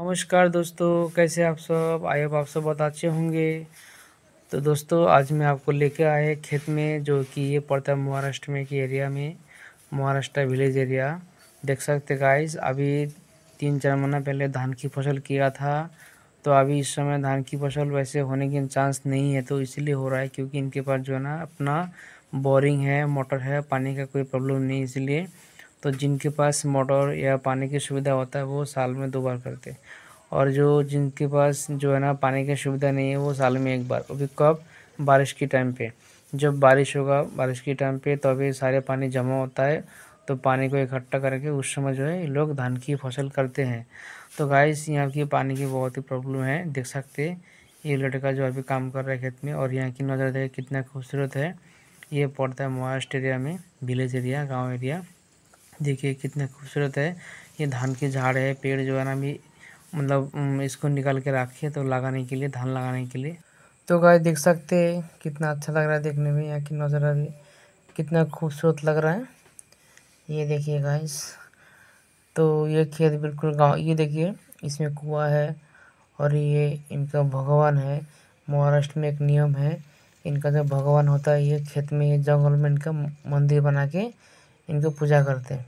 नमस्कार दोस्तों कैसे आप सब होप आप सब बहुत अच्छे होंगे तो दोस्तों आज मैं आपको लेके आए खेत में जो कि ये पड़ता है महाराष्ट्र में की एरिया में महाराष्ट्र विलेज एरिया देख सकते गाइस अभी तीन चार महीना पहले धान की फसल किया था तो अभी इस समय धान की फसल वैसे होने के चांस नहीं है तो इसलिए हो रहा है क्योंकि इनके पास जो है ना अपना बोरिंग है मोटर है पानी का कोई प्रॉब्लम नहीं इसलिए तो जिनके पास मोटर या पानी की सुविधा होता है वो साल में दो बार करते और जो जिनके पास जो है ना पानी की सुविधा नहीं है वो साल में एक बार अभी कब बारिश के टाइम पे जब बारिश होगा बारिश के टाइम पे तो अभी सारे पानी जमा होता है तो पानी को इकट्ठा करके उस समय जो है लोग धान की फसल करते हैं तो इस यहाँ की पानी की बहुत ही प्रॉब्लम है देख सकते ये लड़का जो अभी काम कर रहा है खेत में और यहाँ की नज़र देखिए कितना खूबसूरत है ये पड़ता है महाराष्ट्र एरिया में विलेज एरिया गाँव एरिया देखिए कितने खूबसूरत है ये धान के झाड़ है पेड़ जो है ना अभी मतलब इसको निकाल के रखे तो लगाने के लिए धान लगाने के लिए तो गाय देख सकते हैं कितना अच्छा लग रहा है देखने में यहाँ की नज़ारा भी कितना खूबसूरत लग रहा है ये देखिए गाइस तो ये खेत बिल्कुल गांव ये देखिए इसमें कुआ है और ये इनका भगवान है महाराष्ट्र में एक नियम है इनका जो भगवान होता है ये खेत में जंगल में इनका मंदिर बना के इनकी पूजा करते हैं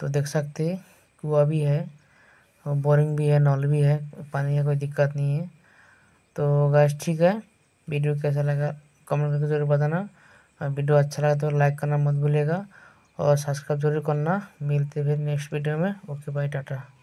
तो देख सकते हैं कुआ भी है बोरिंग भी है नल भी है पानी का कोई दिक्कत नहीं है तो गैस ठीक है वीडियो कैसा लगा कमेंट करके जरूर बताना और वीडियो अच्छा लगा तो लाइक करना मत भूलिएगा और सब्सक्राइब जरूर करना मिलते फिर नेक्स्ट वीडियो में ओके बाय टाटा